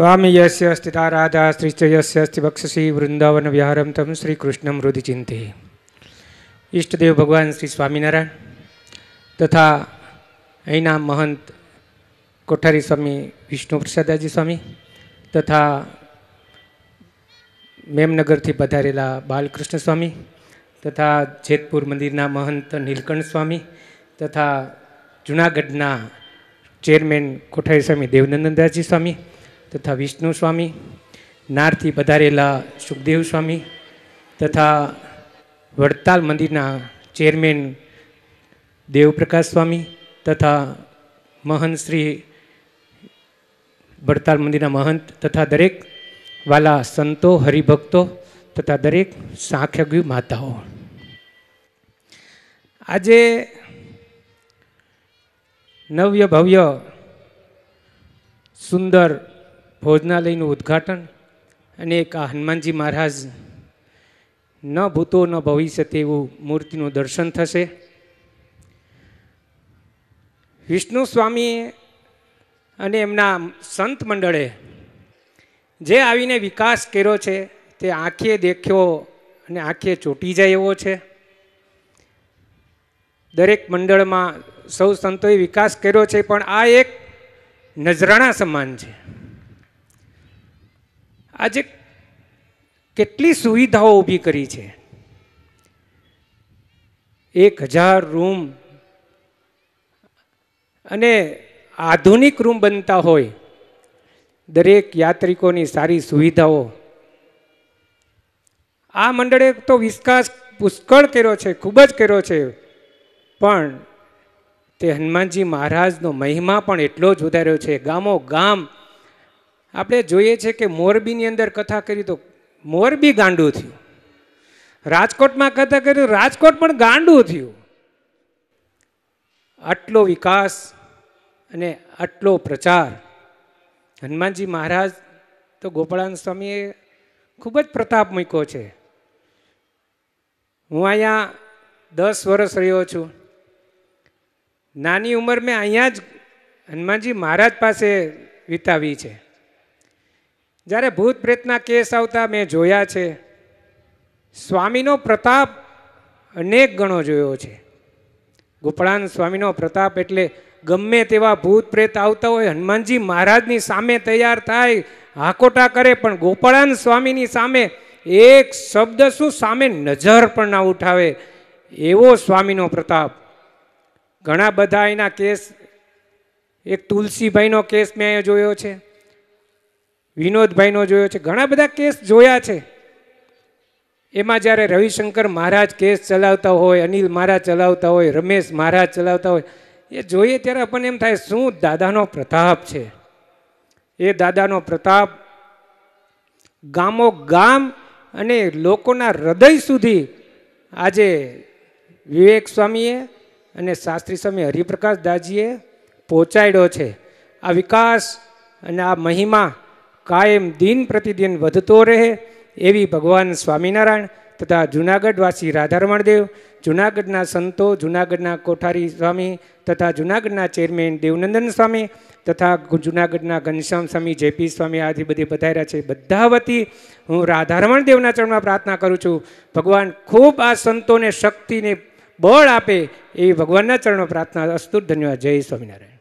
વામીયસ્ય અસ્તિ તારાધા શ્રીચયસ્ય અસ્તિ બક્ષસી વૃંદાવન વિહારમ તમ શ્રી કૃષ્ણ મૃદિ ચિંતે ઈષ્ટદેવ ભગવાન શ્રી સ્વામિનારાયણ તથા અહીંના મહંત કોઠારી સ્વામી તથા મેમનગરથી પધારેલા બાલકૃષ્ણ સ્વામી તથા જેતપુર મંદિરના મહંત નીલકંઠ સ્વામી તથા જૂનાગઢના ચેરમેન કોઠારી સ્વામી દેવનંદાજી સ્વામી તથા વિષ્ણુ સ્વામી નારથી પધારેલા સુખદેવ સ્વામી તથા વડતાલ મંદિરના ચેરમેન દેવપ્રકાશ સ્વામી તથા મહંત શ્રી વડતાલ મંદિરના મહંત તથા દરેક વાલા સંતો હરિભક્તો તથા દરેક સાંખ્યગી માતાઓ આજે નવ્ય ભવ્ય સુંદર ભોજનાલયનું ઉદ્ઘાટન અને એક આ હનુમાનજી મહારાજ ન ભૂતો ન ભવિષ્ય તેવું મૂર્તિનું દર્શન થશે વિષ્ણુ સ્વામીએ અને એમના સંત મંડળે જે આવીને વિકાસ કર્યો છે તે આંખે દેખ્યો અને આંખે ચોંટી જાય એવો છે દરેક મંડળમાં સૌ સંતોએ વિકાસ કર્યો છે પણ આ એક નજરાણા સમાન છે આજે કેટલી સુવિધાઓ ઊભી કરી છે એક હજાર રૂમ અને આધુનિક રૂમ બનતા હોય દરેક યાત્રિકોની સારી સુવિધાઓ આ મંડળે તો વિકાસ પુષ્કળ કર્યો છે ખૂબ જ કર્યો છે પણ તે હનુમાનજી મહારાજનો મહિમા પણ એટલો જ વધાર્યો છે ગામો ગામ આપણે જોઈએ છે કે મોરબીની અંદર કથા કરી તો મોરબી ગાંડું થયું રાજકોટમાં કથા કરી રાજકોટ પણ ગાંડું થયું આટલો વિકાસ અને આટલો પ્રચાર હનુમાનજી મહારાજ તો ગોપાળાન સ્વામીએ ખૂબ જ પ્રતાપ મૂક્યો છે હું અહીંયા દસ વર્ષ રહ્યો છું નાની ઉંમર મેં અહીંયા જ હનુમાનજી મહારાજ પાસે વિતાવી છે જ્યારે ભૂત પ્રેતના કેસ આવતા મેં જોયા છે સ્વામીનો પ્રતાપ અનેક ગણો જોયો છે ગોપળાન સ્વામીનો પ્રતાપ એટલે ગમે તેવા ભૂત પ્રેત આવતા હોય હનુમાનજી મહારાજની સામે તૈયાર થાય હાકોટા કરે પણ ગોપાળાન સ્વામીની સામે એક શબ્દ શું સામે નજર પણ ના ઉઠાવે એવો સ્વામીનો પ્રતાપ ઘણા બધા એના કેસ એક તુલસીભાઈનો કેસ મેં જોયો છે વિનોદભાઈનો જોયો છે ઘણા બધા કેસ જોયા છે એમાં જ્યારે રવિશંકર મહારાજ કેસ ચલાવતા હોય અનિલ મહારાજ ચલાવતા હોય રમેશ મહારાજ ચલાવતા હોય એ જોઈએ ત્યારે આપણને એમ થાય શું દાદાનો પ્રતાપ છે એ દાદાનો પ્રતાપ ગામો ગામ અને લોકોના હૃદય સુધી આજે વિવેક સ્વામીએ અને શાસ્ત્રી સ્વામી હરિપ્રકાશ દાજીએ પહોંચાડ્યો છે આ વિકાસ અને આ મહિમા કાયમ દિન પ્રતિદિન વધતો રહે એવી ભગવાન સ્વામિનારાયણ તથા જૂનાગઢવાસી રાધારમણ દેવ જૂનાગઢના સંતો જૂનાગઢના કોઠારી સ્વામી તથા જૂનાગઢના ચેરમેન દેવનંદન સ્વામી તથા જૂનાગઢના ઘનશ્યામ સ્વામી જેપી સ્વામી આદિ બધી બધાયરા છે બધા વતી હું રાધારમણ દેવના ચરણમાં પ્રાર્થના કરું છું ભગવાન ખૂબ આ સંતોને શક્તિને બળ આપે એ ભગવાનના ચરણમાં પ્રાર્થના અસ્તુ ધન્યવાદ જય સ્વામિનારાયણ